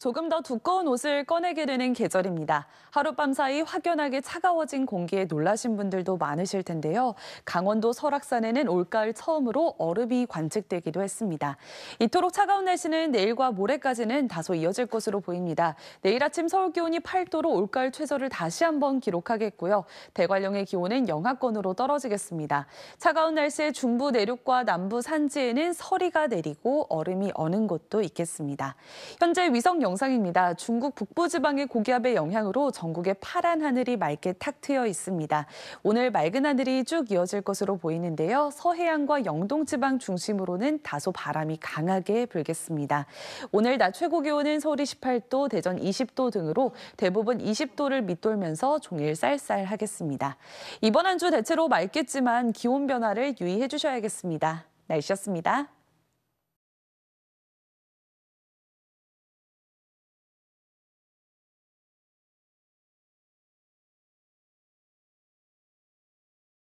조금 더 두꺼운 옷을 꺼내게 되는 계절입니다. 하룻밤 사이 확연하게 차가워진 공기에 놀라신 분들도 많으실 텐데요. 강원도 설악산에는 올가을 처음으로 얼음이 관측되기도 했습니다. 이토록 차가운 날씨는 내일과 모레까지는 다소 이어질 것으로 보입니다. 내일 아침 서울 기온이 8도로 올가을 최저를 다시 한번 기록하겠고요. 대관령의 기온은 영하권으로 떨어지겠습니다. 차가운 날씨에 중부 내륙과 남부 산지에는 서리가 내리고 얼음이 어는 곳도 있겠습니다. 현재 위성 영 영상입니다. 중국 북부 지방의 고기압의 영향으로 전국에 파란 하늘이 맑게 탁 트여 있습니다. 오늘 맑은 하늘이 쭉 이어질 것으로 보이는데요. 서해안과 영동 지방 중심으로는 다소 바람이 강하게 불겠습니다. 오늘 낮 최고 기온은 서울이 18도, 대전 20도 등으로 대부분 20도를 밑돌면서 종일 쌀쌀하겠습니다. 이번 한 주 대체로 맑겠지만 기온 변화를 유의해 주셔야겠습니다. 날씨였습니다.